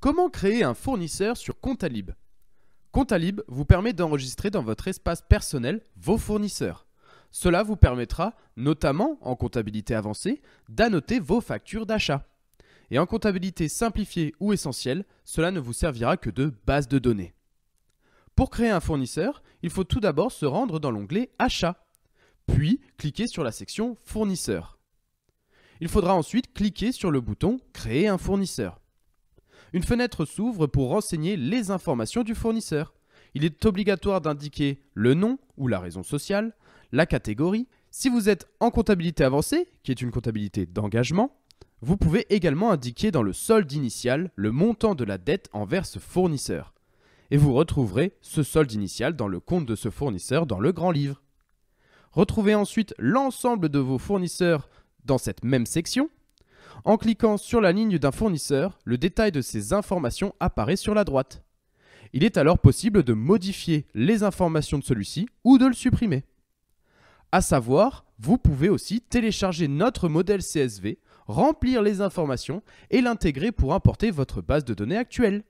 Comment créer un fournisseur sur Comptalib Comptalib vous permet d'enregistrer dans votre espace personnel vos fournisseurs. Cela vous permettra, notamment en comptabilité avancée, d'annoter vos factures d'achat. Et en comptabilité simplifiée ou essentielle, cela ne vous servira que de base de données. Pour créer un fournisseur, il faut tout d'abord se rendre dans l'onglet Achat, puis cliquer sur la section Fournisseur. Il faudra ensuite cliquer sur le bouton Créer un fournisseur une fenêtre s'ouvre pour renseigner les informations du fournisseur. Il est obligatoire d'indiquer le nom ou la raison sociale, la catégorie. Si vous êtes en comptabilité avancée, qui est une comptabilité d'engagement, vous pouvez également indiquer dans le solde initial le montant de la dette envers ce fournisseur. Et vous retrouverez ce solde initial dans le compte de ce fournisseur dans le grand livre. Retrouvez ensuite l'ensemble de vos fournisseurs dans cette même section en cliquant sur la ligne d'un fournisseur, le détail de ces informations apparaît sur la droite. Il est alors possible de modifier les informations de celui-ci ou de le supprimer. À savoir, vous pouvez aussi télécharger notre modèle CSV, remplir les informations et l'intégrer pour importer votre base de données actuelle.